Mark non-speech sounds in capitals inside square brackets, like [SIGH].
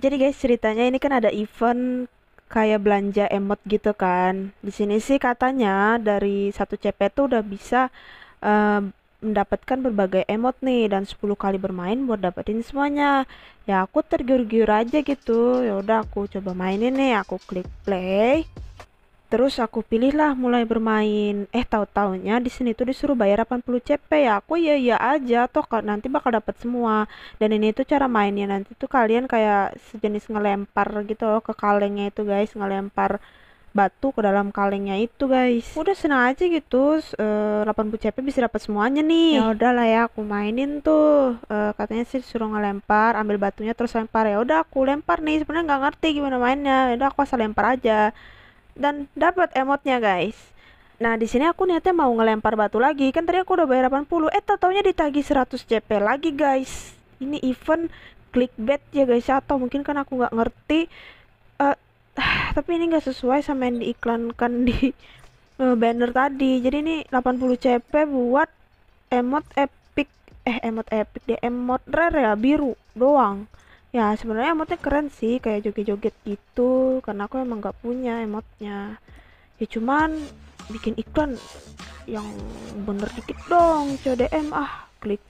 jadi guys ceritanya ini kan ada event kayak belanja emot gitu kan. Di sini sih katanya dari satu CP tuh udah bisa uh, mendapatkan berbagai emot nih dan 10 kali bermain buat dapetin semuanya. Ya aku tergiur-giur aja gitu. Ya udah aku coba mainin nih, aku klik play. Terus aku pilihlah mulai bermain. Eh tahu-taunya di sini tuh disuruh bayar 80 CP ya. Aku ya ya aja toh nanti bakal dapat semua. Dan ini tuh cara mainnya nanti tuh kalian kayak sejenis ngelempar gitu loh ke kalengnya itu guys, ngelempar batu ke dalam kalengnya itu guys udah senang aja gitu uh, 80 CP bisa dapat semuanya nih ya udahlah ya aku mainin tuh uh, katanya sih suruh ngelempar ambil batunya terus lempar ya udah aku lempar nih sebenarnya nggak ngerti gimana mainnya ya udah aku asal lempar aja dan dapat emotnya guys. Nah, di sini aku niatnya mau ngelempar batu lagi. Kan tadi aku udah bayar 80. Eh, tahunya ditagih 100 cp lagi, guys. Ini event clickbait ya, guys. Atau mungkin kan aku nggak ngerti. Uh, [SIGHS] tapi ini nggak sesuai sama yang diiklankan di uh, [LAUGHS] banner tadi. Jadi ini 80 CP buat emot epic eh emot epic deh, emot rare ya biru doang ya sebenarnya emotnya keren sih kayak joget-joget gitu karena aku emang nggak punya emotnya ya cuman bikin iklan yang bener dikit dong CDM ah klik